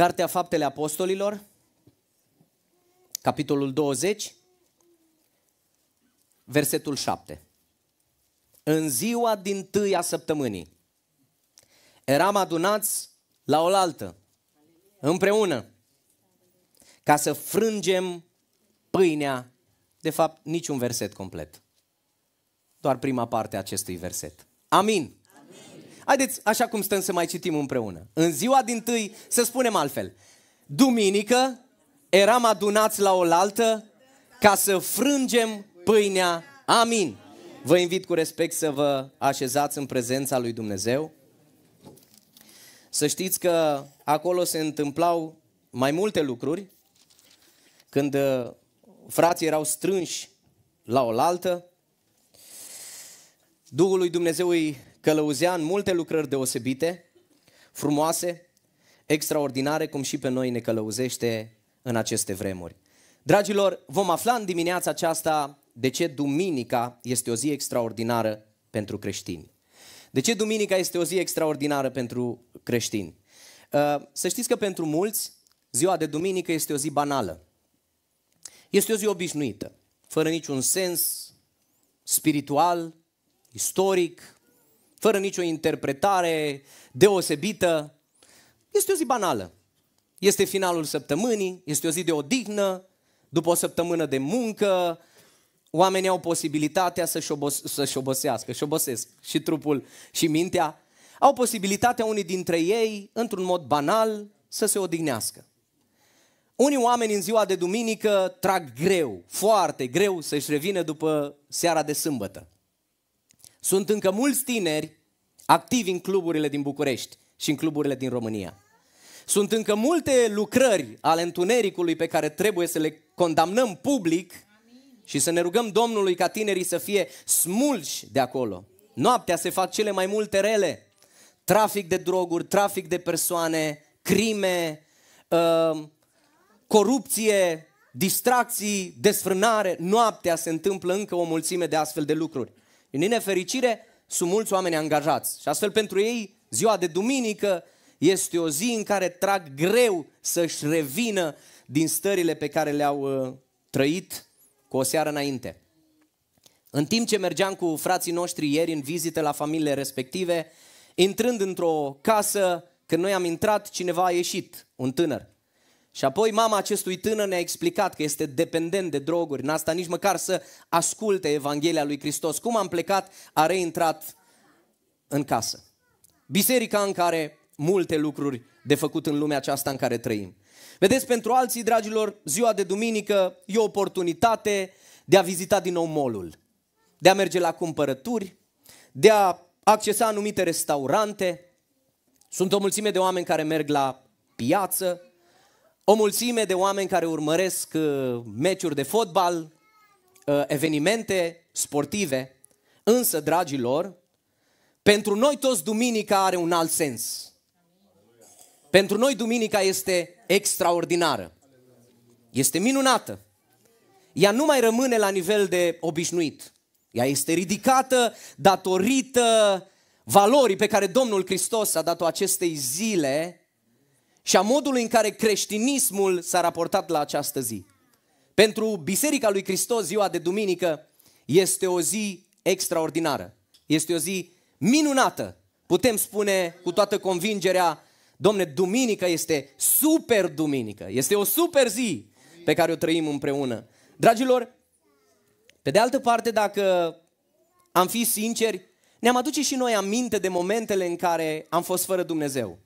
Cartea Faptele Apostolilor, capitolul 20, versetul 7. În ziua din tâia săptămânii eram adunați la oaltă, împreună, ca să frângem pâinea, de fapt niciun verset complet, doar prima parte a acestui verset. Amin! Haideți, așa cum stăm să mai citim împreună. În ziua din tâi, să spunem altfel, duminică eram adunați la oaltă ca să frângem pâinea. Amin. Vă invit cu respect să vă așezați în prezența lui Dumnezeu. Să știți că acolo se întâmplau mai multe lucruri. Când uh, frații erau strânși la oaltă, Duhul lui Dumnezeu îi Călăuzea în multe lucrări deosebite, frumoase, extraordinare, cum și pe noi ne călăuzește în aceste vremuri. Dragilor, vom afla în dimineața aceasta de ce duminica este o zi extraordinară pentru creștini. De ce duminica este o zi extraordinară pentru creștini? Uh, să știți că pentru mulți ziua de duminică este o zi banală. Este o zi obișnuită, fără niciun sens spiritual, istoric, fără nicio interpretare deosebită. Este o zi banală. Este finalul săptămânii, este o zi de odihnă, după o săptămână de muncă, oamenii au posibilitatea să-și, obos- să obosească, și obosesc și trupul și mintea. Au posibilitatea unii dintre ei, într-un mod banal, să se odihnească. Unii oameni în ziua de duminică trag greu, foarte greu să-și revină după seara de sâmbătă. Sunt încă mulți tineri activi în cluburile din București și în cluburile din România. Sunt încă multe lucrări ale întunericului pe care trebuie să le condamnăm public și să ne rugăm Domnului ca tinerii să fie smulși de acolo. Noaptea se fac cele mai multe rele. Trafic de droguri, trafic de persoane, crime, uh, corupție, distracții, desfrânare. Noaptea se întâmplă încă o mulțime de astfel de lucruri. Din nefericire, sunt mulți oameni angajați și astfel pentru ei ziua de duminică este o zi în care trag greu să-și revină din stările pe care le-au uh, trăit cu o seară înainte. În timp ce mergeam cu frații noștri ieri în vizită la familiile respective, intrând într-o casă, când noi am intrat, cineva a ieșit, un tânăr. Și apoi mama acestui tânăr ne-a explicat că este dependent de droguri, n-a stat nici măcar să asculte Evanghelia lui Hristos. Cum am plecat, a reintrat în casă. Biserica în care multe lucruri de făcut în lumea aceasta în care trăim. Vedeți, pentru alții, dragilor, ziua de duminică e o oportunitate de a vizita din nou molul, de a merge la cumpărături, de a accesa anumite restaurante. Sunt o mulțime de oameni care merg la piață, o mulțime de oameni care urmăresc uh, meciuri de fotbal, uh, evenimente sportive, însă, dragilor, pentru noi toți duminica are un alt sens. Pentru noi duminica este extraordinară. Este minunată. Ea nu mai rămâne la nivel de obișnuit. Ea este ridicată datorită valorii pe care Domnul Hristos a dat-o acestei zile și a modului în care creștinismul s-a raportat la această zi. Pentru Biserica lui Hristos, ziua de duminică este o zi extraordinară. Este o zi minunată. Putem spune cu toată convingerea, domne, duminică este super duminică. Este o super zi pe care o trăim împreună. Dragilor, pe de altă parte, dacă am fi sinceri, ne-am aduce și noi aminte de momentele în care am fost fără Dumnezeu.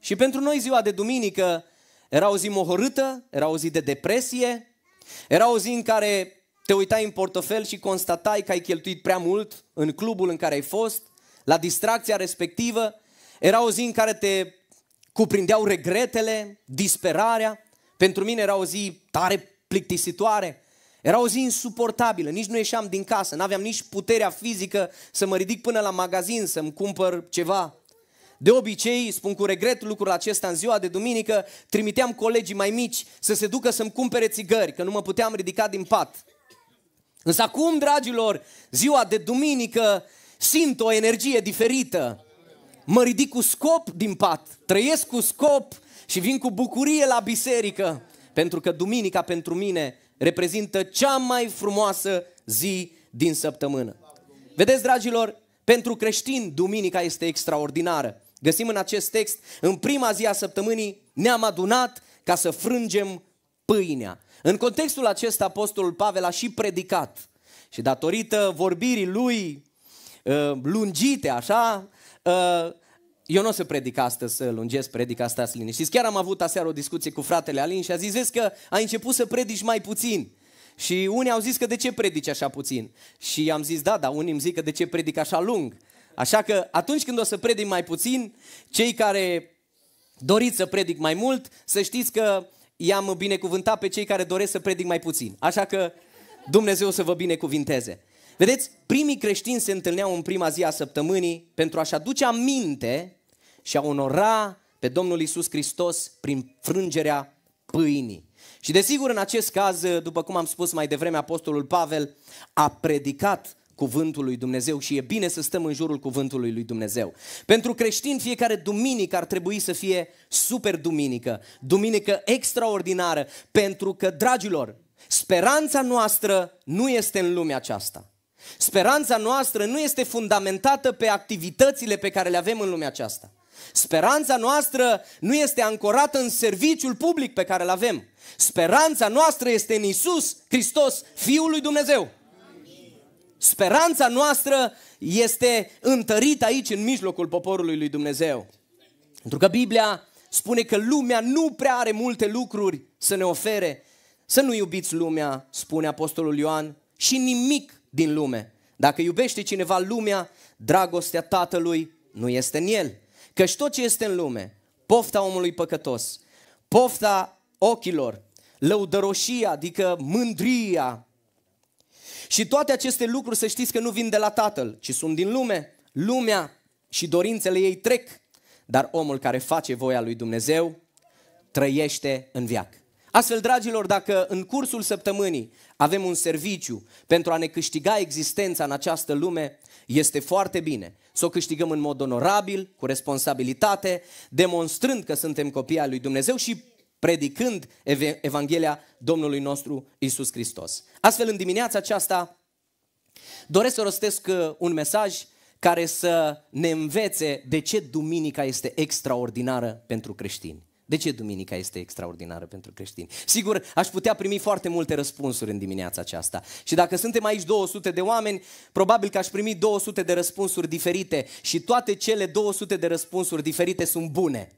Și pentru noi ziua de duminică era o zi mohorâtă, era o zi de depresie, era o zi în care te uitai în portofel și constatai că ai cheltuit prea mult în clubul în care ai fost, la distracția respectivă, era o zi în care te cuprindeau regretele, disperarea. Pentru mine era o zi tare plictisitoare. Era o zi insuportabilă, nici nu ieșeam din casă, n-aveam nici puterea fizică să mă ridic până la magazin să-mi cumpăr ceva. De obicei, spun cu regret lucrul acesta, în ziua de duminică trimiteam colegii mai mici să se ducă să-mi cumpere țigări, că nu mă puteam ridica din pat. Însă acum, dragilor, ziua de duminică simt o energie diferită. Mă ridic cu scop din pat, trăiesc cu scop și vin cu bucurie la biserică, pentru că duminica pentru mine reprezintă cea mai frumoasă zi din săptămână. Vedeți, dragilor, pentru creștin duminica este extraordinară. Găsim în acest text, în prima zi a săptămânii ne-am adunat ca să frângem pâinea. În contextul acesta, apostolul Pavel a și predicat. Și datorită vorbirii lui ă, lungite, așa, ă, eu nu o să predic astăzi, să lungesc predica asta, să liniștiți. Chiar am avut aseară o discuție cu fratele Alin și a zis, vezi că ai început să predici mai puțin. Și unii au zis că de ce predici așa puțin? Și am zis, da, dar unii îmi zic că de ce predic așa lung? Așa că atunci când o să predic mai puțin, cei care doriți să predic mai mult, să știți că i-am binecuvântat pe cei care doresc să predic mai puțin. Așa că Dumnezeu să vă binecuvinteze. Vedeți, primii creștini se întâlneau în prima zi a săptămânii pentru a-și aduce aminte și a onora pe Domnul Isus Hristos prin frângerea pâinii. Și desigur, în acest caz, după cum am spus mai devreme, Apostolul Pavel a predicat cuvântul lui Dumnezeu și e bine să stăm în jurul cuvântului lui Dumnezeu. Pentru creștini, fiecare duminică ar trebui să fie super duminică, duminică extraordinară, pentru că, dragilor, speranța noastră nu este în lumea aceasta. Speranța noastră nu este fundamentată pe activitățile pe care le avem în lumea aceasta. Speranța noastră nu este ancorată în serviciul public pe care îl avem. Speranța noastră este în Isus Hristos, Fiul lui Dumnezeu. Speranța noastră este întărită aici în mijlocul poporului lui Dumnezeu. Pentru că Biblia spune că lumea nu prea are multe lucruri să ne ofere. Să nu iubiți lumea, spune Apostolul Ioan, și nimic din lume. Dacă iubește cineva lumea, dragostea Tatălui nu este în el. Căci tot ce este în lume, pofta omului păcătos, pofta ochilor, lăudăroșia, adică mândria, și toate aceste lucruri să știți că nu vin de la Tatăl, ci sunt din lume. Lumea și dorințele ei trec, dar omul care face voia lui Dumnezeu trăiește în viac. Astfel, dragilor, dacă în cursul săptămânii avem un serviciu pentru a ne câștiga existența în această lume, este foarte bine să o câștigăm în mod onorabil, cu responsabilitate, demonstrând că suntem copii al lui Dumnezeu și predicând Evanghelia Domnului nostru Isus Hristos. Astfel, în dimineața aceasta, doresc să rostesc uh, un mesaj care să ne învețe de ce duminica este extraordinară pentru creștini. De ce duminica este extraordinară pentru creștini? Sigur, aș putea primi foarte multe răspunsuri în dimineața aceasta. Și dacă suntem aici 200 de oameni, probabil că aș primi 200 de răspunsuri diferite și toate cele 200 de răspunsuri diferite sunt bune.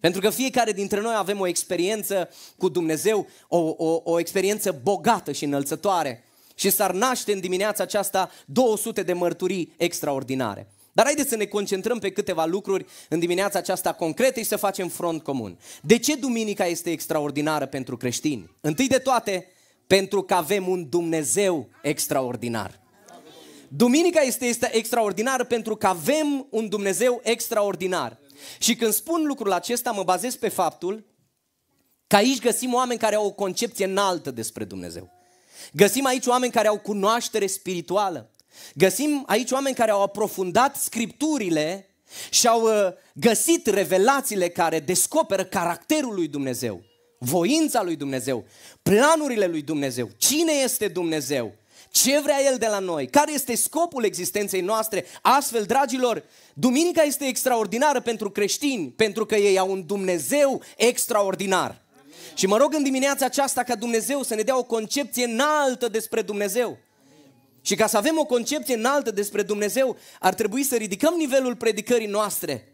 Pentru că fiecare dintre noi avem o experiență cu Dumnezeu, o, o, o experiență bogată și înălțătoare. Și s-ar naște în dimineața aceasta 200 de mărturii extraordinare. Dar haideți să ne concentrăm pe câteva lucruri în dimineața aceasta concrete și să facem front comun. De ce duminica este extraordinară pentru creștini? Întâi de toate, pentru că avem un Dumnezeu extraordinar. Duminica este, este extraordinară pentru că avem un Dumnezeu extraordinar. Și când spun lucrul acesta, mă bazez pe faptul că aici găsim oameni care au o concepție înaltă despre Dumnezeu. Găsim aici oameni care au cunoaștere spirituală. Găsim aici oameni care au aprofundat scripturile și au uh, găsit revelațiile care descoperă caracterul lui Dumnezeu, voința lui Dumnezeu, planurile lui Dumnezeu, cine este Dumnezeu, ce vrea El de la noi, care este scopul existenței noastre. Astfel, dragilor, duminica este extraordinară pentru creștini, pentru că ei au un Dumnezeu extraordinar. Și mă rog în dimineața aceasta ca Dumnezeu să ne dea o concepție înaltă despre Dumnezeu. Și ca să avem o concepție înaltă despre Dumnezeu, ar trebui să ridicăm nivelul predicării noastre.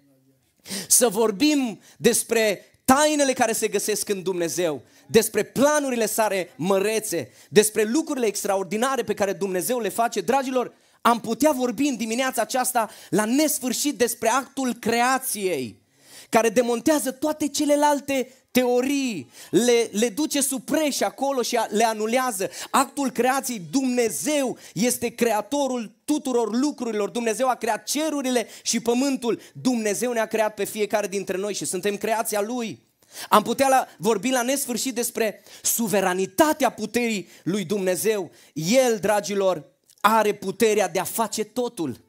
Să vorbim despre tainele care se găsesc în Dumnezeu, despre planurile sale mărețe, despre lucrurile extraordinare pe care Dumnezeu le face. Dragilor, am putea vorbi în dimineața aceasta la nesfârșit despre actul creației, care demontează toate celelalte teorii, le, le duce sub preș acolo și le anulează. Actul creației, Dumnezeu este creatorul tuturor lucrurilor. Dumnezeu a creat cerurile și pământul. Dumnezeu ne-a creat pe fiecare dintre noi și suntem creația Lui. Am putea la, vorbi la nesfârșit despre suveranitatea puterii lui Dumnezeu. El, dragilor, are puterea de a face totul.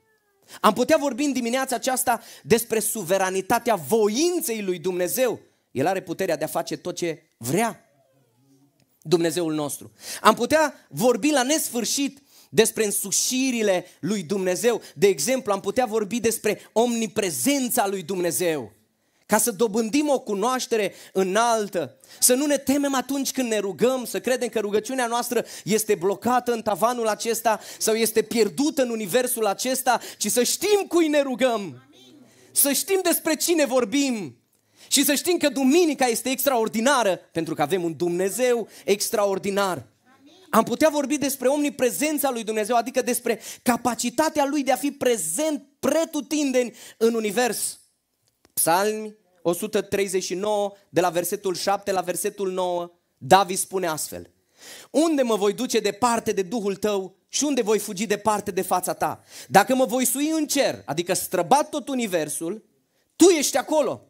Am putea vorbi în dimineața aceasta despre suveranitatea voinței lui Dumnezeu. El are puterea de a face tot ce vrea. Dumnezeul nostru. Am putea vorbi la nesfârșit despre însușirile lui Dumnezeu. De exemplu, am putea vorbi despre omniprezența lui Dumnezeu. Ca să dobândim o cunoaștere înaltă, să nu ne temem atunci când ne rugăm, să credem că rugăciunea noastră este blocată în tavanul acesta sau este pierdută în universul acesta, ci să știm cui ne rugăm, să știm despre cine vorbim, și să știm că duminica este extraordinară pentru că avem un Dumnezeu extraordinar. Am putea vorbi despre omniprezența lui Dumnezeu, adică despre capacitatea lui de a fi prezent pretutindeni în univers. Psalmi 139, de la versetul 7 la versetul 9, David spune astfel. Unde mă voi duce departe de Duhul tău și unde voi fugi departe de fața ta? Dacă mă voi sui în cer, adică străbat tot universul, tu ești acolo.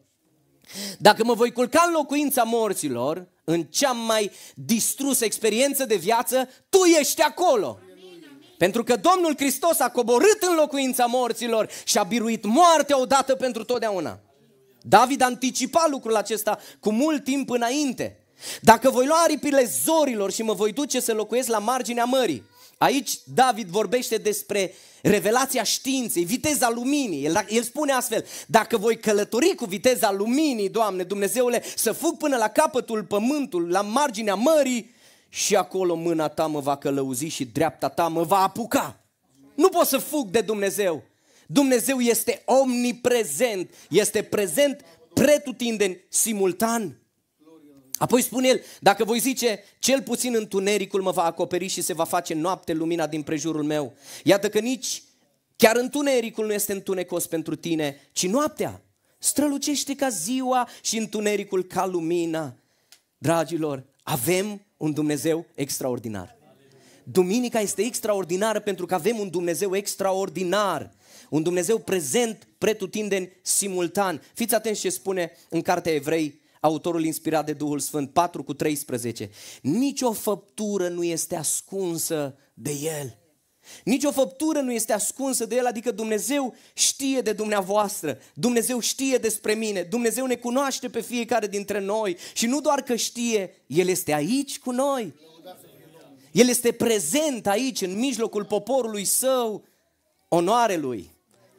Dacă mă voi culca în locuința morților, în cea mai distrusă experiență de viață, tu ești acolo. Pentru că Domnul Hristos a coborât în locuința morților și a biruit moartea odată pentru totdeauna. David anticipa lucrul acesta cu mult timp înainte. Dacă voi lua aripile zorilor și mă voi duce să locuiesc la marginea mării, Aici David vorbește despre revelația științei, viteza luminii. El, el spune astfel, dacă voi călători cu viteza luminii, Doamne Dumnezeule, să fug până la capătul pământului, la marginea mării și acolo mâna ta mă va călăuzi și dreapta ta mă va apuca. Nu pot să fug de Dumnezeu. Dumnezeu este omniprezent, este prezent pretutindeni simultan. Apoi spune el, dacă voi zice, cel puțin întunericul mă va acoperi și se va face noapte lumina din prejurul meu. Iată că nici chiar întunericul nu este întunecos pentru tine, ci noaptea. Strălucește ca ziua și întunericul ca lumina. Dragilor, avem un Dumnezeu extraordinar. Duminica este extraordinară pentru că avem un Dumnezeu extraordinar. Un Dumnezeu prezent, pretutindeni, simultan. Fiți atenți ce spune în Cartea Evrei, autorul inspirat de Duhul Sfânt, 4 cu 13. Nici o făptură nu este ascunsă de El. Nici o făptură nu este ascunsă de El, adică Dumnezeu știe de dumneavoastră, Dumnezeu știe despre mine, Dumnezeu ne cunoaște pe fiecare dintre noi și nu doar că știe, El este aici cu noi. El este prezent aici, în mijlocul poporului său, onoare lui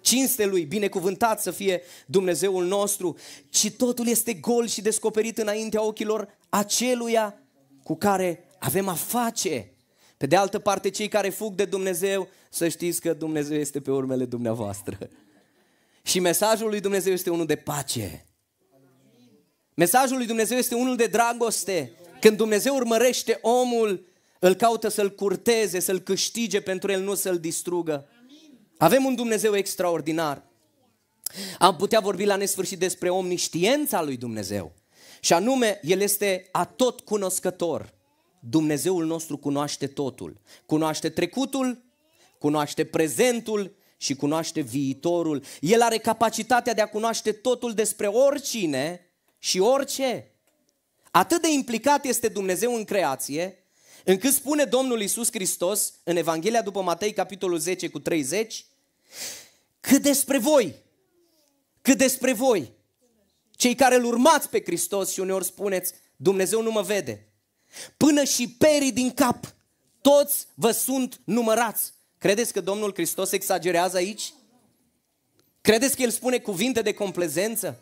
cinste lui, binecuvântat să fie Dumnezeul nostru, ci totul este gol și descoperit înaintea ochilor aceluia cu care avem a face. Pe de altă parte, cei care fug de Dumnezeu, să știți că Dumnezeu este pe urmele dumneavoastră. Și mesajul lui Dumnezeu este unul de pace. Mesajul lui Dumnezeu este unul de dragoste. Când Dumnezeu urmărește omul, îl caută să-l curteze, să-l câștige pentru el, nu să-l distrugă. Avem un Dumnezeu extraordinar. Am putea vorbi la nesfârșit despre omniștiența lui Dumnezeu. Și anume, El este atot cunoscător. Dumnezeul nostru cunoaște totul. Cunoaște trecutul, cunoaște prezentul și cunoaște viitorul. El are capacitatea de a cunoaște totul despre oricine și orice. Atât de implicat este Dumnezeu în creație, Încât spune Domnul Iisus Hristos în Evanghelia după Matei, capitolul 10 cu 30, cât despre voi, cât despre voi, cei care îl urmați pe Hristos și uneori spuneți, Dumnezeu nu mă vede, până și perii din cap, toți vă sunt numărați. Credeți că Domnul Hristos exagerează aici? Credeți că El spune cuvinte de complezență?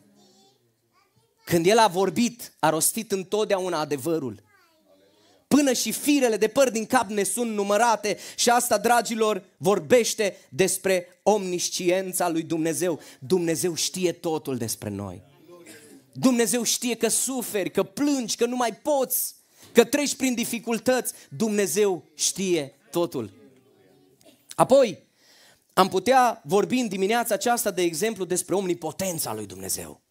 Când El a vorbit, a rostit întotdeauna adevărul până și firele de păr din cap ne sunt numărate și asta, dragilor, vorbește despre omnisciența lui Dumnezeu. Dumnezeu știe totul despre noi. Dumnezeu știe că suferi, că plângi, că nu mai poți, că treci prin dificultăți. Dumnezeu știe totul. Apoi, am putea vorbi în dimineața aceasta, de exemplu, despre omnipotența lui Dumnezeu.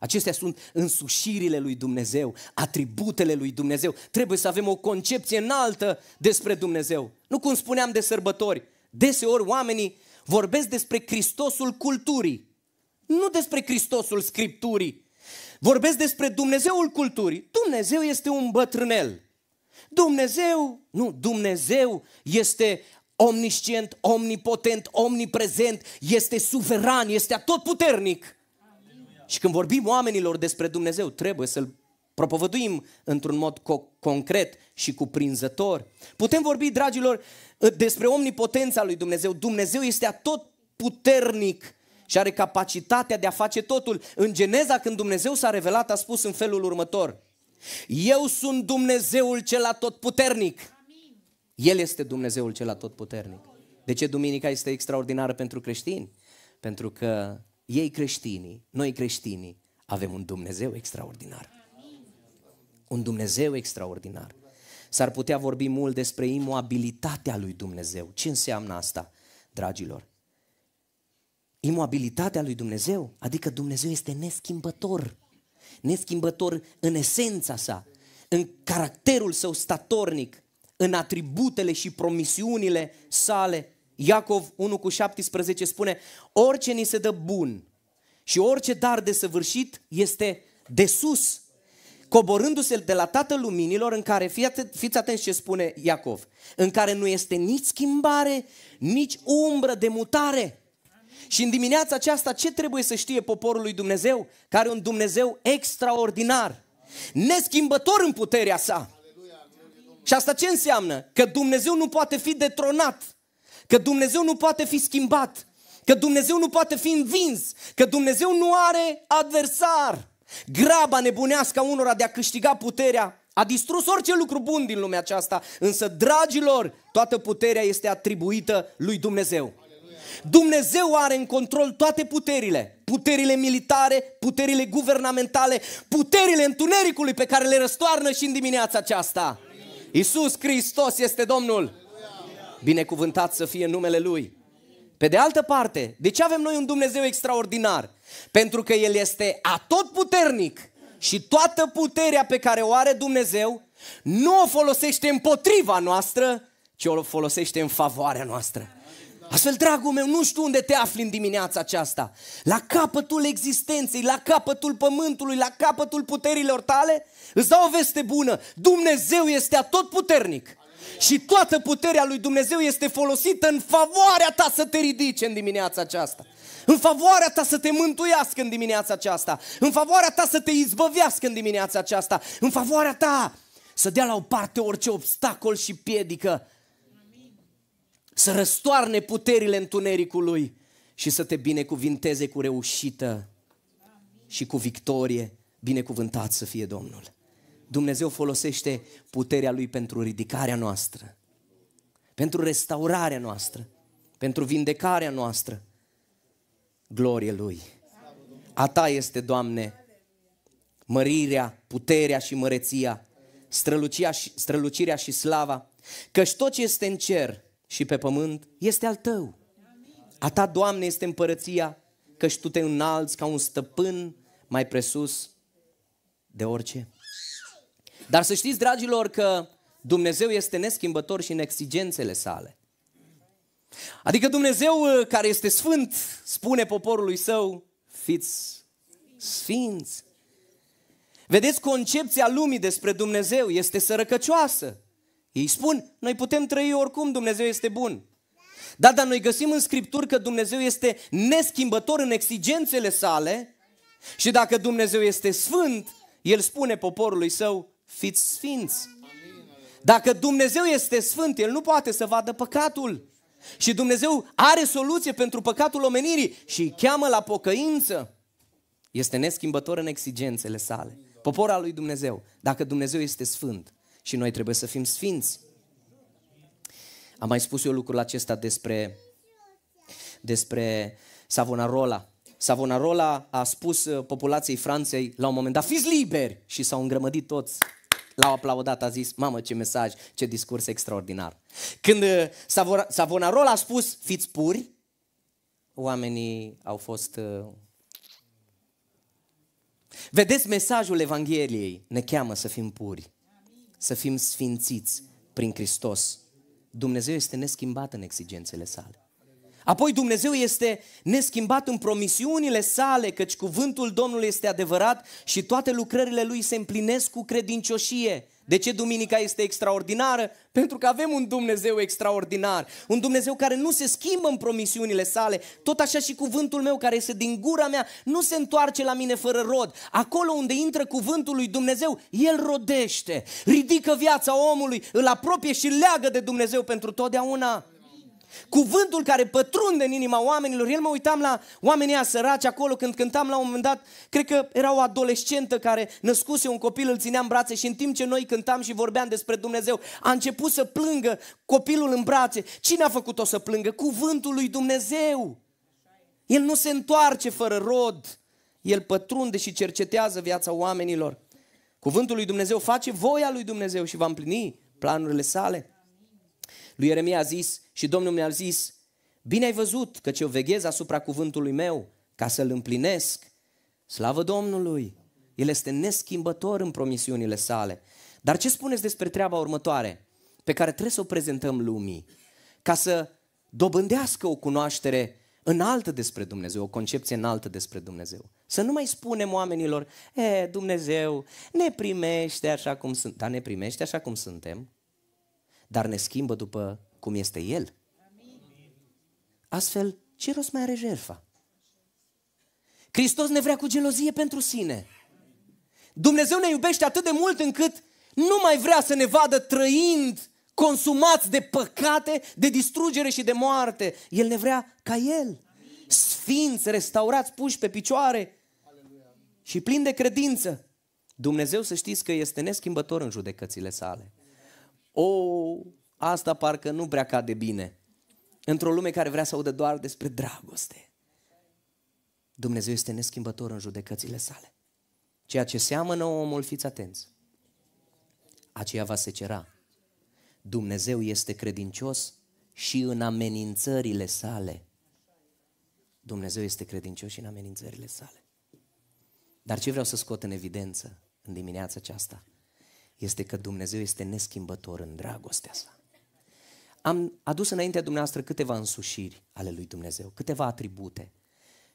Acestea sunt însușirile lui Dumnezeu, atributele lui Dumnezeu. Trebuie să avem o concepție înaltă despre Dumnezeu. Nu cum spuneam de sărbători. Deseori oamenii vorbesc despre Hristosul culturii, nu despre Hristosul scripturii. Vorbesc despre Dumnezeul culturii. Dumnezeu este un bătrânel. Dumnezeu, nu, Dumnezeu este omniscient, omnipotent, omniprezent, este suveran, este atotputernic. puternic. Și când vorbim oamenilor despre Dumnezeu, trebuie să-L propovăduim într-un mod co- concret și cuprinzător. Putem vorbi, dragilor, despre omnipotența lui Dumnezeu. Dumnezeu este atot puternic și are capacitatea de a face totul. În Geneza, când Dumnezeu s-a revelat, a spus în felul următor. Eu sunt Dumnezeul cel atotputernic. El este Dumnezeul cel atotputernic. De ce duminica este extraordinară pentru creștini? Pentru că ei creștinii, noi creștinii, avem un Dumnezeu extraordinar. Un Dumnezeu extraordinar. S-ar putea vorbi mult despre imobilitatea lui Dumnezeu. Ce înseamnă asta, dragilor? Imobilitatea lui Dumnezeu, adică Dumnezeu este neschimbător. Neschimbător în esența sa, în caracterul său statornic, în atributele și promisiunile sale Iacov 1 cu 17 spune, orice ni se dă bun și orice dar de săvârșit este de sus, coborându-se de la Tatăl Luminilor, în care, fiți atenți ce spune Iacov, în care nu este nici schimbare, nici umbră de mutare. Și în dimineața aceasta ce trebuie să știe poporul lui Dumnezeu? Care un Dumnezeu extraordinar, neschimbător în puterea sa. Și asta ce înseamnă? Că Dumnezeu nu poate fi detronat. Că Dumnezeu nu poate fi schimbat. Că Dumnezeu nu poate fi învins. Că Dumnezeu nu are adversar. Graba nebunească a unora de a câștiga puterea a distrus orice lucru bun din lumea aceasta, însă, dragilor, toată puterea este atribuită lui Dumnezeu. Dumnezeu are în control toate puterile, puterile militare, puterile guvernamentale, puterile întunericului pe care le răstoarnă și în dimineața aceasta. Iisus Hristos este Domnul. Binecuvântat să fie numele Lui. Pe de altă parte, de ce avem noi un Dumnezeu extraordinar? Pentru că El este atotputernic și toată puterea pe care o are Dumnezeu nu o folosește împotriva noastră, ci o folosește în favoarea noastră. Astfel, dragul meu, nu știu unde te afli în dimineața aceasta. La capătul existenței, la capătul pământului, la capătul puterilor tale, îți dau o veste bună. Dumnezeu este atotputernic și toată puterea lui Dumnezeu este folosită în favoarea ta să te ridice în dimineața aceasta. În favoarea ta să te mântuiască în dimineața aceasta. În favoarea ta să te izbăvească în dimineața aceasta. În favoarea ta să dea la o parte orice obstacol și piedică. Să răstoarne puterile întunericului și să te binecuvinteze cu reușită și cu victorie. Binecuvântat să fie Domnul. Dumnezeu folosește puterea Lui pentru ridicarea noastră, pentru restaurarea noastră, pentru vindecarea noastră. Glorie Lui! A Ta este, Doamne, mărirea, puterea și măreția, și, strălucirea și slava, căci tot ce este în cer și pe pământ este al Tău. A Ta, Doamne, este împărăția, căci Tu te înalți ca un stăpân mai presus de orice. Dar să știți, dragilor, că Dumnezeu este neschimbător și în exigențele sale. Adică Dumnezeu uh, care este sfânt spune poporului său, fiți sfinți. Vedeți, concepția lumii despre Dumnezeu este sărăcăcioasă. Ei spun, noi putem trăi oricum, Dumnezeu este bun. Da, dar noi găsim în Scripturi că Dumnezeu este neschimbător în exigențele sale și dacă Dumnezeu este sfânt, El spune poporului său, fiți sfinți. Dacă Dumnezeu este sfânt, El nu poate să vadă păcatul. Și Dumnezeu are soluție pentru păcatul omenirii și îi cheamă la pocăință. Este neschimbător în exigențele sale. Popora lui Dumnezeu, dacă Dumnezeu este sfânt și noi trebuie să fim sfinți. Am mai spus eu lucrul acesta despre, despre Savonarola. Savonarola a spus uh, populației Franței la un moment dat, fiți liberi! Și s-au îngrămădit toți L-au aplaudat, a zis, mamă ce mesaj, ce discurs extraordinar. Când uh, Savonarol a spus, fiți puri, oamenii au fost... Uh, Vedeți, mesajul Evangheliei ne cheamă să fim puri, să fim sfințiți prin Hristos. Dumnezeu este neschimbat în exigențele sale. Apoi Dumnezeu este neschimbat în promisiunile sale, căci cuvântul Domnului este adevărat și toate lucrările lui se împlinesc cu credincioșie. De ce duminica este extraordinară? Pentru că avem un Dumnezeu extraordinar, un Dumnezeu care nu se schimbă în promisiunile sale, tot așa și cuvântul meu care este din gura mea nu se întoarce la mine fără rod. Acolo unde intră cuvântul lui Dumnezeu, el rodește, ridică viața omului, îl apropie și leagă de Dumnezeu pentru totdeauna. Cuvântul care pătrunde în inima oamenilor. El mă uitam la oamenii aia săraci acolo când cântam la un moment dat, cred că era o adolescentă care născuse un copil, îl țineam în brațe și în timp ce noi cântam și vorbeam despre Dumnezeu, a început să plângă copilul în brațe. Cine a făcut-o să plângă? Cuvântul lui Dumnezeu. El nu se întoarce fără rod. El pătrunde și cercetează viața oamenilor. Cuvântul lui Dumnezeu face voia lui Dumnezeu și va împlini planurile sale. Lui Ieremia a zis și Domnul mi-a zis, bine ai văzut că eu veghez asupra cuvântului meu ca să-l împlinesc. Slavă Domnului! El este neschimbător în promisiunile sale. Dar ce spuneți despre treaba următoare pe care trebuie să o prezentăm lumii ca să dobândească o cunoaștere înaltă despre Dumnezeu, o concepție înaltă despre Dumnezeu. Să nu mai spunem oamenilor, e, Dumnezeu ne primește așa cum sunt, dar ne primește așa cum suntem dar ne schimbă după cum este El. Astfel, ce rost mai are jertfa? Hristos ne vrea cu gelozie pentru sine. Dumnezeu ne iubește atât de mult încât nu mai vrea să ne vadă trăind consumați de păcate, de distrugere și de moarte. El ne vrea ca El. Sfinți, restaurați, puși pe picioare și plini de credință. Dumnezeu să știți că este neschimbător în judecățile sale oh, asta parcă nu prea cade bine. Într-o lume care vrea să audă doar despre dragoste. Dumnezeu este neschimbător în judecățile sale. Ceea ce seamănă omul, fiți atenți. Aceea va secera. Dumnezeu este credincios și în amenințările sale. Dumnezeu este credincios și în amenințările sale. Dar ce vreau să scot în evidență în dimineața aceasta? este că Dumnezeu este neschimbător în dragostea sa. Am adus înaintea dumneavoastră câteva însușiri ale lui Dumnezeu, câteva atribute,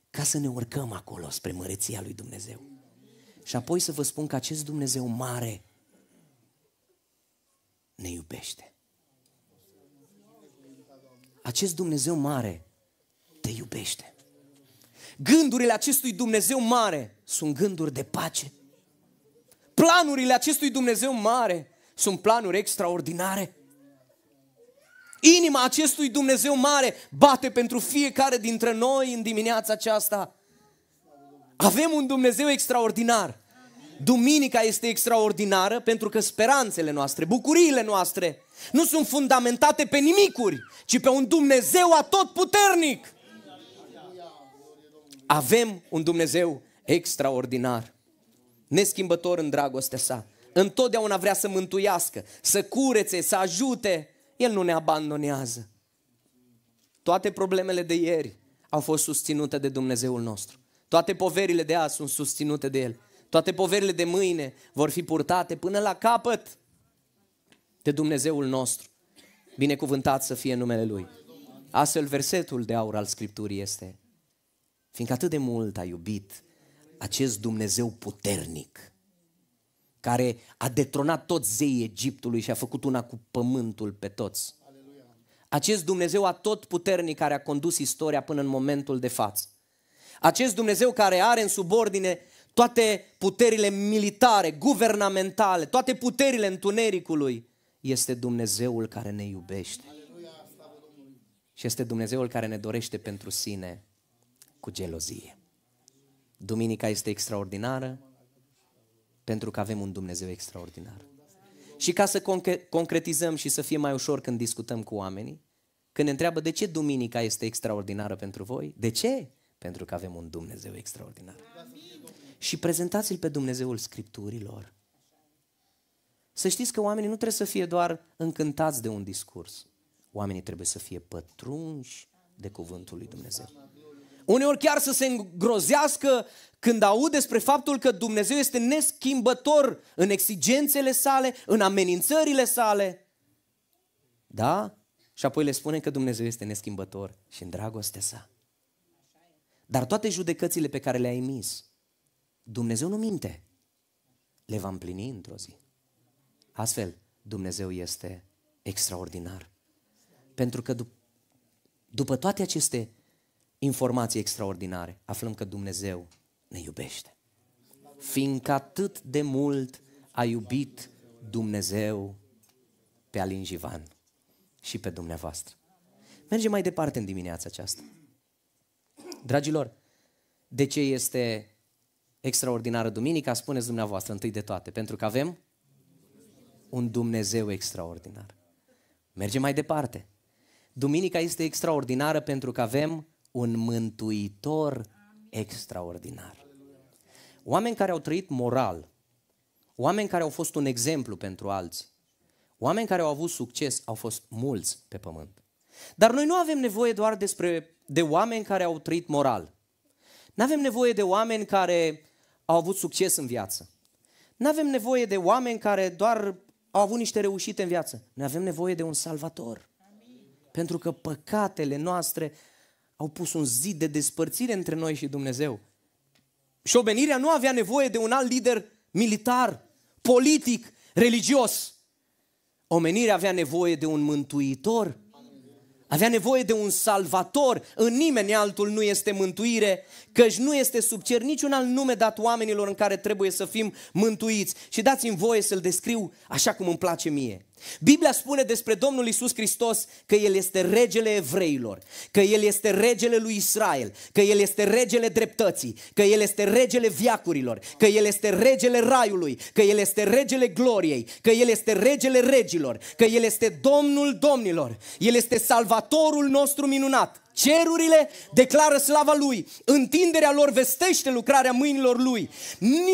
ca să ne urcăm acolo spre măreția lui Dumnezeu. Și apoi să vă spun că acest Dumnezeu mare ne iubește. Acest Dumnezeu mare te iubește. Gândurile acestui Dumnezeu mare sunt gânduri de pace, Planurile acestui Dumnezeu mare sunt planuri extraordinare. Inima acestui Dumnezeu mare bate pentru fiecare dintre noi în dimineața aceasta. Avem un Dumnezeu extraordinar. Duminica este extraordinară pentru că speranțele noastre, bucuriile noastre nu sunt fundamentate pe nimicuri, ci pe un Dumnezeu atotputernic. Avem un Dumnezeu extraordinar neschimbător în dragostea sa. Întotdeauna vrea să mântuiască, să curețe, să ajute. El nu ne abandonează. Toate problemele de ieri au fost susținute de Dumnezeul nostru. Toate poverile de azi sunt susținute de El. Toate poverile de mâine vor fi purtate până la capăt de Dumnezeul nostru. Binecuvântat să fie numele Lui. Astfel, versetul de aur al Scripturii este Fiindcă atât de mult a iubit acest Dumnezeu puternic care a detronat toți zeii Egiptului și a făcut una cu pământul pe toți. Acest Dumnezeu tot puternic care a condus istoria până în momentul de față. Acest Dumnezeu care are în subordine toate puterile militare, guvernamentale, toate puterile întunericului, este Dumnezeul care ne iubește. Și este Dumnezeul care ne dorește pentru sine cu gelozie. Duminica este extraordinară pentru că avem un Dumnezeu extraordinar. Și ca să concretizăm și să fie mai ușor când discutăm cu oamenii, când ne întreabă de ce duminica este extraordinară pentru voi, de ce? Pentru că avem un Dumnezeu extraordinar. Amin. Și prezentați-l pe Dumnezeul Scripturilor. Să știți că oamenii nu trebuie să fie doar încântați de un discurs. Oamenii trebuie să fie pătrunși de cuvântul lui Dumnezeu. Uneori chiar să se îngrozească când aud despre faptul că Dumnezeu este neschimbător în exigențele sale, în amenințările sale. Da? Și apoi le spune că Dumnezeu este neschimbător și în dragostea sa. Dar toate judecățile pe care le-a emis, Dumnezeu nu minte. Le va împlini într-o zi. Astfel, Dumnezeu este extraordinar. Pentru că dup- după toate aceste informații extraordinare. Aflăm că Dumnezeu ne iubește. Fiindcă atât de mult a iubit Dumnezeu pe Alin Jivan și pe dumneavoastră. Mergem mai departe în dimineața aceasta. Dragilor, de ce este extraordinară duminica? Spuneți dumneavoastră întâi de toate, pentru că avem un Dumnezeu extraordinar. Mergem mai departe. Duminica este extraordinară pentru că avem un mântuitor extraordinar. Oameni care au trăit moral, oameni care au fost un exemplu pentru alții, oameni care au avut succes, au fost mulți pe pământ. Dar noi nu avem nevoie doar despre, de oameni care au trăit moral. Nu avem nevoie de oameni care au avut succes în viață. Nu avem nevoie de oameni care doar au avut niște reușite în viață. Ne avem nevoie de un salvator. Amin. Pentru că păcatele noastre au pus un zid de despărțire între noi și Dumnezeu. Și obenirea nu avea nevoie de un alt lider militar, politic, religios. Omenirea avea nevoie de un mântuitor. Avea nevoie de un salvator. În nimeni altul nu este mântuire, căci nu este sub cer niciun alt nume dat oamenilor în care trebuie să fim mântuiți. Și dați-mi voie să-l descriu așa cum îmi place mie. Biblia spune despre Domnul Isus Hristos că El este regele evreilor, că El este regele lui Israel, că El este regele dreptății, că El este regele viacurilor, că El este regele raiului, că El este regele gloriei, că El este regele regilor, că El este Domnul domnilor, El este salvatorul nostru minunat. Cerurile declară slava Lui. Întinderea lor vestește lucrarea mâinilor Lui.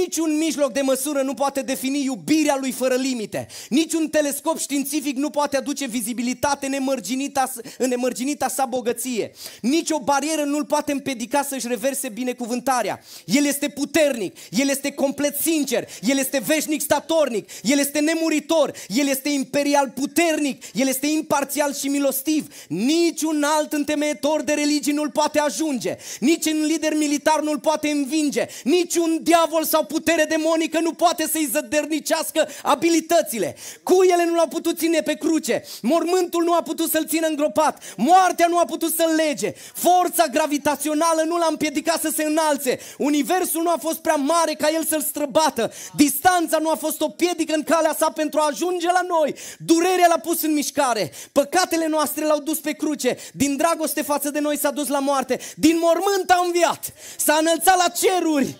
Niciun mijloc de măsură nu poate defini iubirea Lui fără limite. Niciun telescop științific nu poate aduce vizibilitate nemărginita, în nemărginita sa bogăție. Nici o barieră nu-L poate împedica să-și reverse binecuvântarea. El este puternic, El este complet sincer, El este veșnic statornic, El este nemuritor, El este imperial puternic, El este imparțial și milostiv. Niciun alt întemeitor învingător de religii nu-l poate ajunge, nici un lider militar nu-l poate învinge, nici un diavol sau putere demonică nu poate să-i zădărnicească abilitățile. Cuiele nu l-au putut ține pe cruce, mormântul nu a putut să-l țină îngropat, moartea nu a putut să-l lege, forța gravitațională nu l-a împiedicat să se înalțe, universul nu a fost prea mare ca el să-l străbată, distanța nu a fost o piedică în calea sa pentru a ajunge la noi, durerea l-a pus în mișcare, păcatele noastre l-au dus pe cruce, din dragoste față față de noi s-a dus la moarte, din mormânt a înviat, s-a înălțat la ceruri,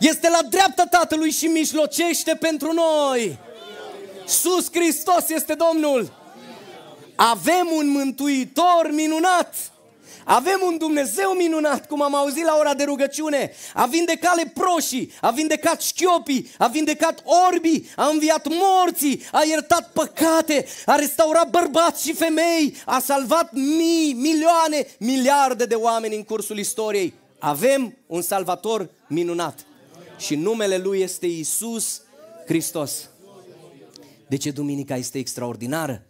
este la dreapta Tatălui și mijlocește pentru noi. Sus Hristos este Domnul. Avem un mântuitor minunat. Avem un Dumnezeu minunat, cum am auzit la ora de rugăciune. A vindecat leproșii, a vindecat șchiopii, a vindecat orbii, a înviat morții, a iertat păcate, a restaurat bărbați și femei, a salvat mii, milioane, miliarde de oameni în cursul istoriei. Avem un salvator minunat și numele lui este Isus Hristos. De ce duminica este extraordinară?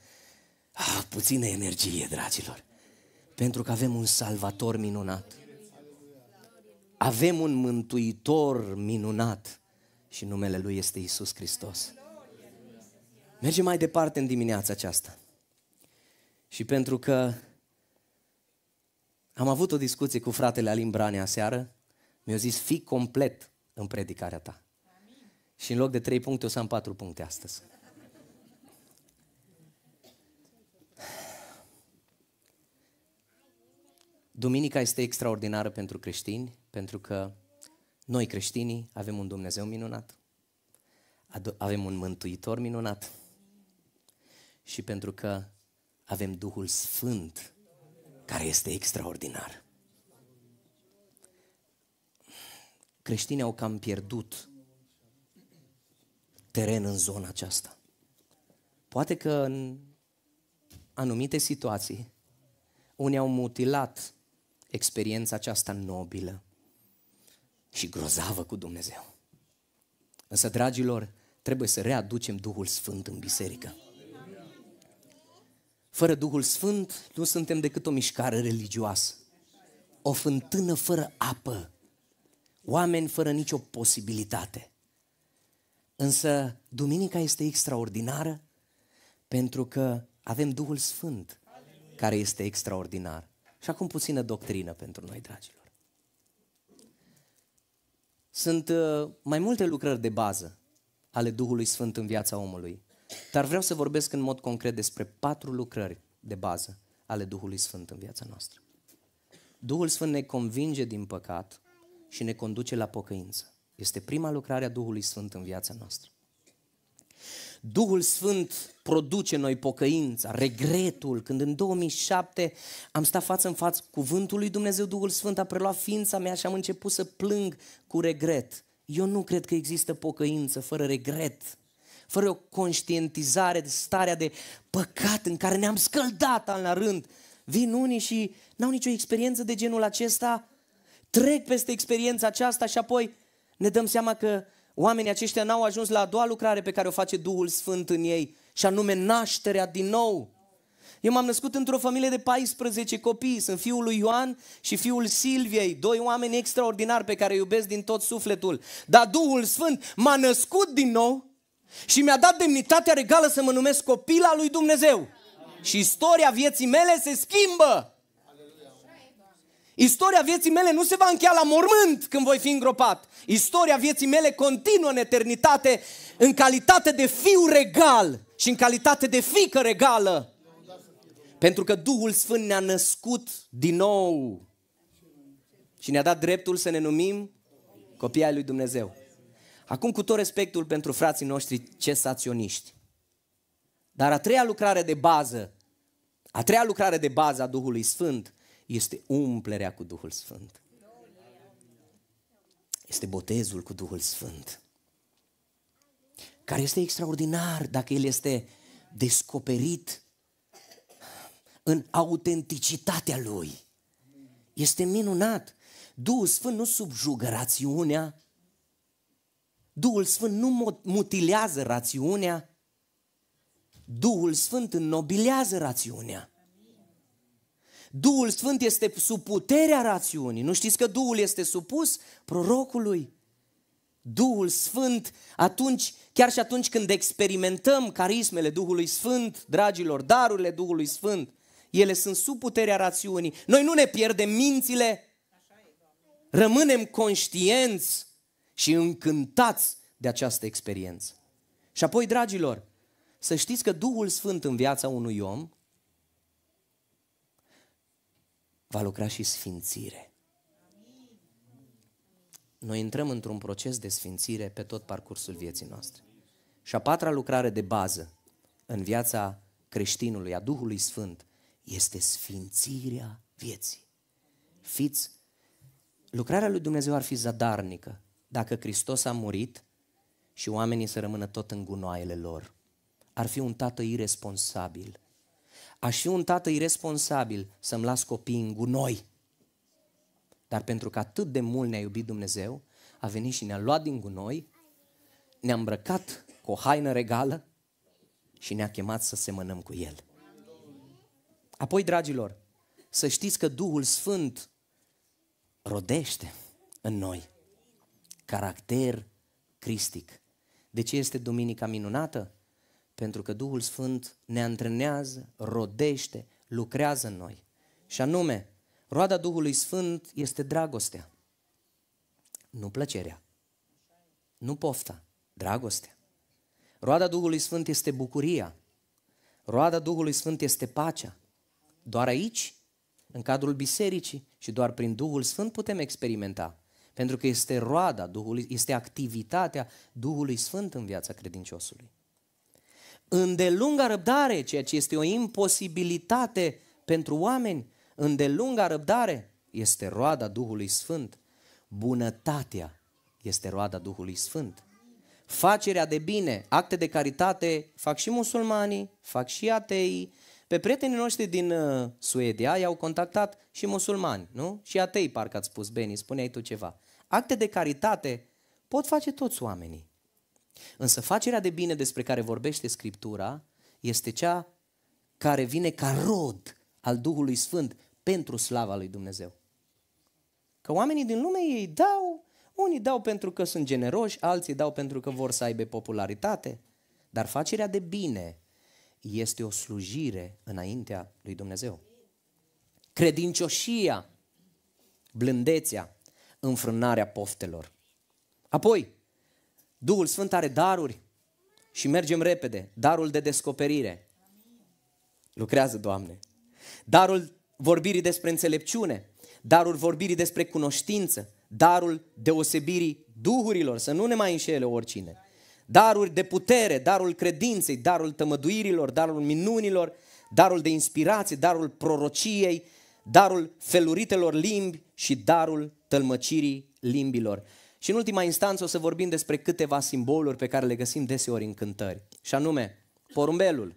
Ah, puțină energie, dragilor. Pentru că avem un salvator minunat. Avem un mântuitor minunat și numele lui este Isus Hristos. Mergem mai departe în dimineața aceasta. Și pentru că am avut o discuție cu fratele Alin Branea seară, mi-a zis, fii complet în predicarea ta. Amin. Și în loc de trei puncte o să am patru puncte astăzi. Duminica este extraordinară pentru creștini, pentru că noi creștinii avem un Dumnezeu minunat, avem un Mântuitor minunat și pentru că avem Duhul Sfânt care este extraordinar. Creștinii au cam pierdut teren în zona aceasta. Poate că în anumite situații unii au mutilat experiența aceasta nobilă și grozavă cu Dumnezeu. Însă, dragilor, trebuie să readucem Duhul Sfânt în biserică. Fără Duhul Sfânt nu suntem decât o mișcare religioasă. O fântână fără apă. Oameni fără nicio posibilitate. Însă, duminica este extraordinară pentru că avem Duhul Sfânt care este extraordinar. Și acum puțină doctrină pentru noi, dragilor. Sunt uh, mai multe lucrări de bază ale Duhului Sfânt în viața omului, dar vreau să vorbesc în mod concret despre patru lucrări de bază ale Duhului Sfânt în viața noastră. Duhul Sfânt ne convinge din păcat și ne conduce la pocăință. Este prima lucrare a Duhului Sfânt în viața noastră. Duhul Sfânt produce noi pocăința, regretul. Când în 2007 am stat față în față cuvântul lui Dumnezeu, Duhul Sfânt a preluat ființa mea și am început să plâng cu regret. Eu nu cred că există pocăință fără regret, fără o conștientizare de starea de păcat în care ne-am scăldat al la rând. Vin unii și n-au nicio experiență de genul acesta, trec peste experiența aceasta și apoi ne dăm seama că Oamenii aceștia n-au ajuns la a doua lucrare pe care o face Duhul Sfânt în ei, și anume nașterea din nou. Eu m-am născut într-o familie de 14 copii, sunt fiul lui Ioan și fiul Silviei, doi oameni extraordinari pe care îi iubesc din tot sufletul. Dar Duhul Sfânt m-a născut din nou și mi-a dat demnitatea regală să mă numesc copila lui Dumnezeu. Amin. Și istoria vieții mele se schimbă. Istoria vieții mele nu se va încheia la mormânt când voi fi îngropat. Istoria vieții mele continuă în eternitate în calitate de fiu regal și în calitate de fică regală. Pentru că Duhul Sfânt ne-a născut din nou și ne-a dat dreptul să ne numim copii ai lui Dumnezeu. Acum cu tot respectul pentru frații noștri cesaționiști. Dar a treia lucrare de bază, a treia lucrare de bază a Duhului Sfânt este umplerea cu Duhul Sfânt. Este botezul cu Duhul Sfânt. Care este extraordinar dacă el este descoperit în autenticitatea lui. Este minunat. Duhul Sfânt nu subjugă rațiunea. Duhul Sfânt nu mutilează rațiunea. Duhul Sfânt înnobilează rațiunea. Duhul Sfânt este sub puterea rațiunii. Nu știți că Duhul este supus prorocului? Duhul Sfânt, atunci, chiar și atunci când experimentăm carismele Duhului Sfânt, dragilor, darurile Duhului Sfânt, ele sunt sub puterea rațiunii. Noi nu ne pierdem mințile, rămânem conștienți și încântați de această experiență. Și apoi, dragilor, să știți că Duhul Sfânt în viața unui om va lucra și sfințire. Noi intrăm într-un proces de sfințire pe tot parcursul vieții noastre. Și a patra lucrare de bază în viața creștinului, a Duhului Sfânt, este sfințirea vieții. Fiți, lucrarea lui Dumnezeu ar fi zadarnică dacă Hristos a murit și oamenii să rămână tot în gunoaiele lor. Ar fi un tată irresponsabil Aș fi un tată irresponsabil să-mi las copiii în gunoi. Dar pentru că atât de mult ne-a iubit Dumnezeu, a venit și ne-a luat din gunoi, ne-a îmbrăcat cu o haină regală și ne-a chemat să semănăm cu El. Apoi, dragilor, să știți că Duhul Sfânt rodește în noi caracter cristic. De ce este duminica minunată? Pentru că Duhul Sfânt ne antrenează, rodește, lucrează în noi. Și anume, roada Duhului Sfânt este dragostea. Nu plăcerea. Nu pofta. Dragostea. Roada Duhului Sfânt este bucuria. Roada Duhului Sfânt este pacea. Doar aici, în cadrul bisericii și doar prin Duhul Sfânt putem experimenta. Pentru că este roada Duhului, este activitatea Duhului Sfânt în viața credinciosului îndelunga răbdare, ceea ce este o imposibilitate pentru oameni, îndelunga răbdare este roada Duhului Sfânt. Bunătatea este roada Duhului Sfânt. Facerea de bine, acte de caritate, fac și musulmanii, fac și ateii. Pe prietenii noștri din uh, Suedia i-au contactat și musulmani, nu? Și atei, parcă ați spus, Beni, spuneai tu ceva. Acte de caritate pot face toți oamenii. Însă facerea de bine despre care vorbește Scriptura este cea care vine ca rod al Duhului Sfânt pentru slava lui Dumnezeu. Că oamenii din lume ei dau, unii dau pentru că sunt generoși, alții dau pentru că vor să aibă popularitate, dar facerea de bine este o slujire înaintea lui Dumnezeu. Credincioșia, blândețea, înfrânarea poftelor. Apoi, Duhul Sfânt are daruri și mergem repede. Darul de descoperire. Lucrează, Doamne. Darul vorbirii despre înțelepciune, darul vorbirii despre cunoștință, darul deosebirii duhurilor, să nu ne mai înșele oricine. Daruri de putere, darul credinței, darul tămăduirilor, darul minunilor, darul de inspirație, darul prorociei, darul feluritelor limbi și darul tălmăcirii limbilor. Și în ultima instanță o să vorbim despre câteva simboluri pe care le găsim deseori în cântări. Și anume, porumbelul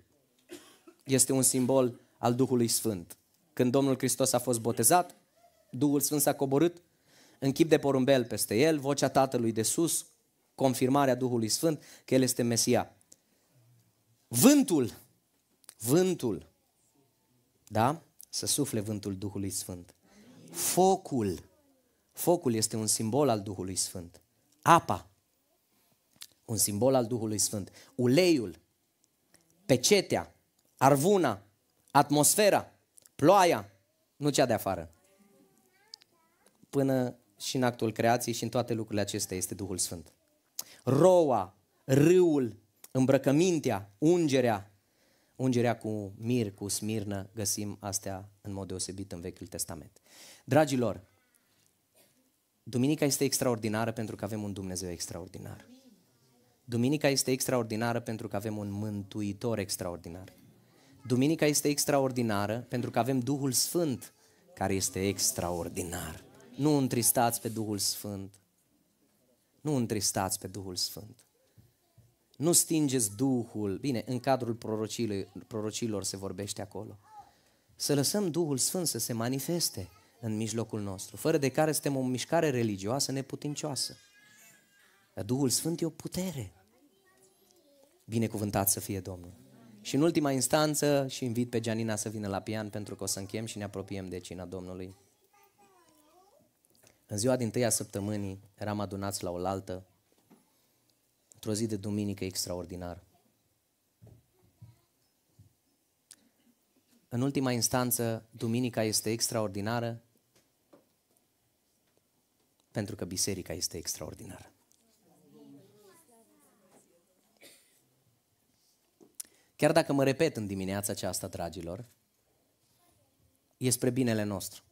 este un simbol al Duhului Sfânt. Când Domnul Hristos a fost botezat, Duhul Sfânt s-a coborât în chip de porumbel peste el, vocea Tatălui de sus, confirmarea Duhului Sfânt că El este Mesia. Vântul, vântul, da? Să sufle vântul Duhului Sfânt. Focul, Focul este un simbol al Duhului Sfânt. Apa, un simbol al Duhului Sfânt. Uleiul, pecetea, arvuna, atmosfera, ploaia, nu cea de afară. Până și în actul creației și în toate lucrurile acestea este Duhul Sfânt. Roa, râul, îmbrăcămintea, ungerea, ungerea cu mir, cu smirnă, găsim astea în mod deosebit în Vechiul Testament. Dragilor, Duminica este extraordinară pentru că avem un Dumnezeu extraordinar. Duminica este extraordinară pentru că avem un Mântuitor extraordinar. Duminica este extraordinară pentru că avem Duhul Sfânt care este extraordinar. Nu întristați pe Duhul Sfânt. Nu întristați pe Duhul Sfânt. Nu stingeți Duhul. Bine, în cadrul prorocilor, se vorbește acolo. Să lăsăm Duhul Sfânt să se manifeste în mijlocul nostru, fără de care suntem o mișcare religioasă neputincioasă. Dar Duhul Sfânt e o putere. Binecuvântat să fie Domnul. Și în ultima instanță și invit pe Gianina să vină la pian pentru că o să închem și ne apropiem de cina Domnului. În ziua din tâia săptămânii eram adunați la oaltă într-o zi de duminică extraordinar. În ultima instanță, duminica este extraordinară pentru că biserica este extraordinară. Chiar dacă mă repet în dimineața aceasta, dragilor, e spre binele nostru.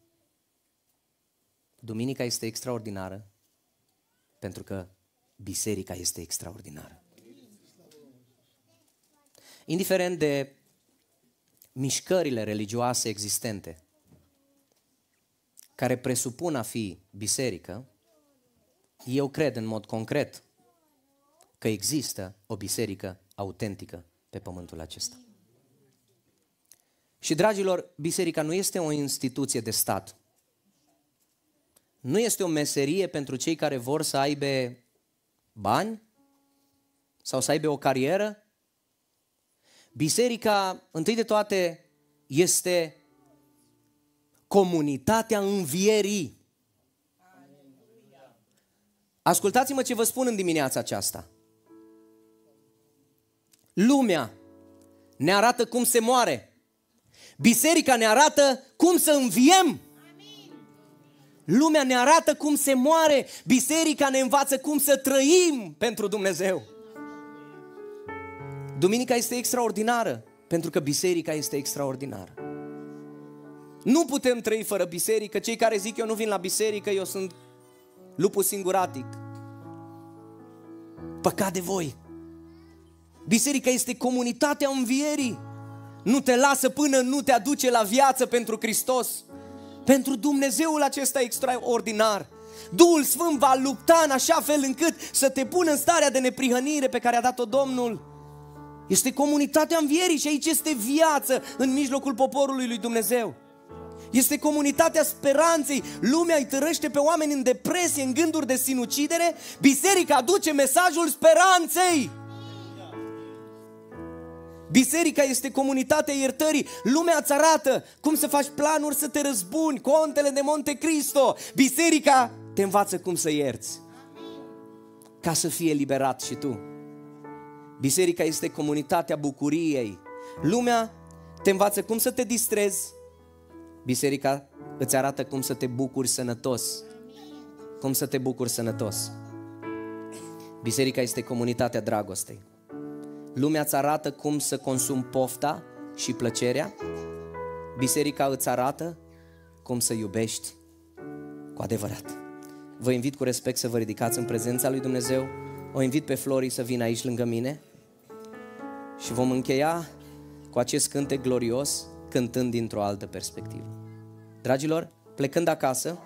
Duminica este extraordinară pentru că biserica este extraordinară. Indiferent de mișcările religioase existente, care presupun a fi biserică, eu cred în mod concret că există o biserică autentică pe pământul acesta. Și, dragilor, biserica nu este o instituție de stat. Nu este o meserie pentru cei care vor să aibă bani sau să aibă o carieră. Biserica, întâi de toate, este comunitatea învierii. Ascultați-mă ce vă spun în dimineața aceasta. Lumea ne arată cum se moare. Biserica ne arată cum să înviem. Lumea ne arată cum se moare. Biserica ne învață cum să trăim pentru Dumnezeu. Duminica este extraordinară pentru că biserica este extraordinară. Nu putem trăi fără biserică. Cei care zic eu nu vin la biserică, eu sunt lupul singuratic, păcat de voi. Biserica este comunitatea învierii. Nu te lasă până nu te aduce la viață pentru Hristos. Pentru Dumnezeul acesta extraordinar. Duhul Sfânt va lupta în așa fel încât să te pună în starea de neprihănire pe care a dat-o Domnul. Este comunitatea învierii și aici este viață în mijlocul poporului lui Dumnezeu. Este comunitatea speranței. Lumea îi târăște pe oameni în depresie, în gânduri de sinucidere. Biserica aduce mesajul speranței. Biserica este comunitatea iertării. Lumea îți arată cum să faci planuri să te răzbuni, contele de Monte Cristo. Biserica te învață cum să ierți. Ca să fie eliberat și tu. Biserica este comunitatea bucuriei. Lumea te învață cum să te distrezi, Biserica îți arată cum să te bucuri sănătos. Cum să te bucuri sănătos. Biserica este comunitatea dragostei. Lumea îți arată cum să consum pofta și plăcerea. Biserica îți arată cum să iubești cu adevărat. Vă invit cu respect să vă ridicați în prezența lui Dumnezeu. O invit pe Florii să vină aici lângă mine și vom încheia cu acest cântec glorios cântând dintr-o altă perspectivă. Dragilor, plecând acasă,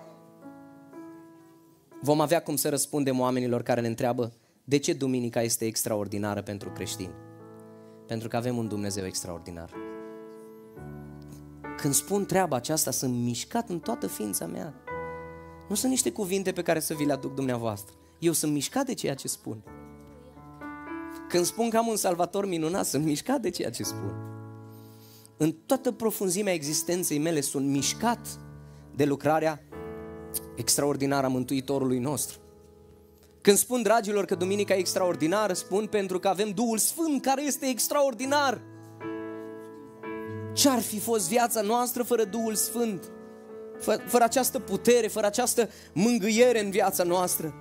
vom avea cum să răspundem oamenilor care ne întreabă de ce duminica este extraordinară pentru creștini. Pentru că avem un Dumnezeu extraordinar. Când spun treaba aceasta, sunt mișcat în toată ființa mea. Nu sunt niște cuvinte pe care să vi le aduc dumneavoastră. Eu sunt mișcat de ceea ce spun. Când spun că am un salvator minunat, sunt mișcat de ceea ce spun în toată profunzimea existenței mele sunt mișcat de lucrarea extraordinară a Mântuitorului nostru. Când spun dragilor că duminica e extraordinară, spun pentru că avem Duhul Sfânt care este extraordinar. Ce ar fi fost viața noastră fără Duhul Sfânt? Fă, fără această putere, fără această mângâiere în viața noastră.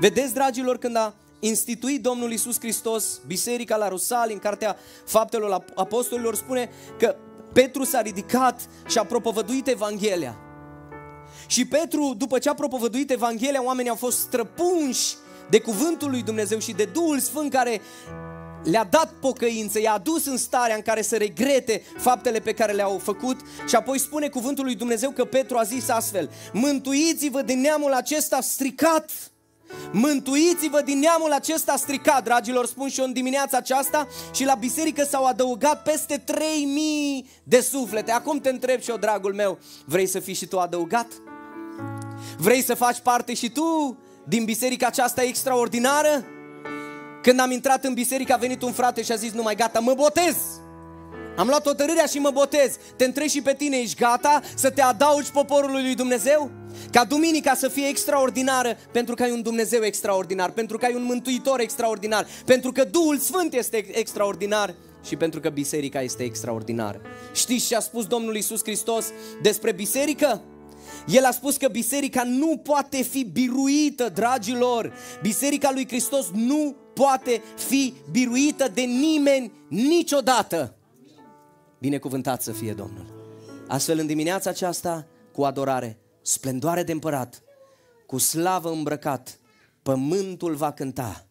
Vedeți, dragilor, când a instituit Domnul Isus Hristos biserica la Rusali, în cartea Faptelor Apostolilor, spune că Petru s-a ridicat și a propovăduit Evanghelia. Și Petru, după ce a propovăduit Evanghelia, oamenii au fost străpunși de cuvântul lui Dumnezeu și de Duhul Sfânt care le-a dat pocăință, i-a adus în starea în care să regrete faptele pe care le-au făcut și apoi spune cuvântul lui Dumnezeu că Petru a zis astfel, mântuiți-vă din neamul acesta stricat Mântuiți-vă din neamul acesta stricat, dragilor, spun și eu în dimineața aceasta și la biserică s-au adăugat peste 3000 de suflete. Acum te întreb și eu, dragul meu, vrei să fii și tu adăugat? Vrei să faci parte și tu din biserica aceasta extraordinară? Când am intrat în biserică a venit un frate și a zis, nu mai gata, mă botez! Am luat hotărârea și mă botez. Te întrebi și pe tine, ești gata să te adaugi poporului lui Dumnezeu? Ca duminica să fie extraordinară pentru că ai un Dumnezeu extraordinar, pentru că ai un Mântuitor extraordinar, pentru că Duhul Sfânt este extraordinar și pentru că biserica este extraordinară. Știți ce a spus Domnul Isus Hristos despre biserică? El a spus că biserica nu poate fi biruită, dragilor. Biserica lui Hristos nu poate fi biruită de nimeni niciodată. Binecuvântat să fie Domnul. Astfel în dimineața aceasta, cu adorare, splendoare de împărat, cu slavă îmbrăcat, pământul va cânta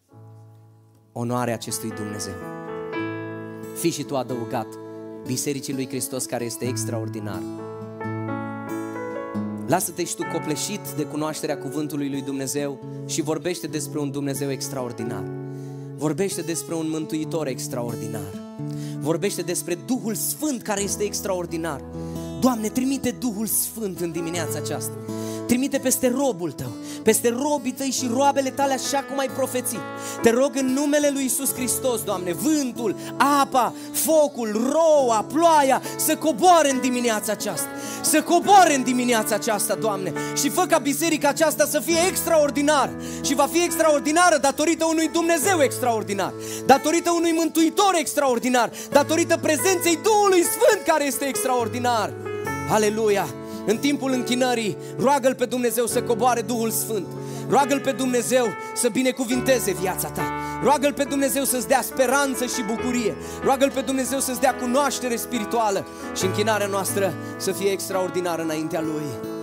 onoarea acestui Dumnezeu. Fii și tu adăugat Bisericii lui Hristos care este extraordinar. Lasă-te și tu copleșit de cunoașterea cuvântului lui Dumnezeu și vorbește despre un Dumnezeu extraordinar. Vorbește despre un Mântuitor extraordinar. Vorbește despre Duhul Sfânt care este extraordinar. Doamne, trimite Duhul Sfânt în dimineața aceasta. Trimite peste robul tău, peste robii tăi și roabele tale așa cum ai profețit. Te rog în numele lui Isus Hristos, Doamne, vântul, apa, focul, roa, ploaia să coboare în dimineața aceasta. Să coboare în dimineața aceasta, Doamne, și fă ca biserica aceasta să fie extraordinară. Și va fi extraordinară datorită unui Dumnezeu extraordinar, datorită unui Mântuitor extraordinar, datorită prezenței Duhului Sfânt care este extraordinar. Aleluia! În timpul închinării, roagă-L pe Dumnezeu să coboare Duhul Sfânt. Roagă-L pe Dumnezeu să binecuvinteze viața ta. Roagă-L pe Dumnezeu să-ți dea speranță și bucurie. Roagă-L pe Dumnezeu să-ți dea cunoaștere spirituală și închinarea noastră să fie extraordinară înaintea Lui.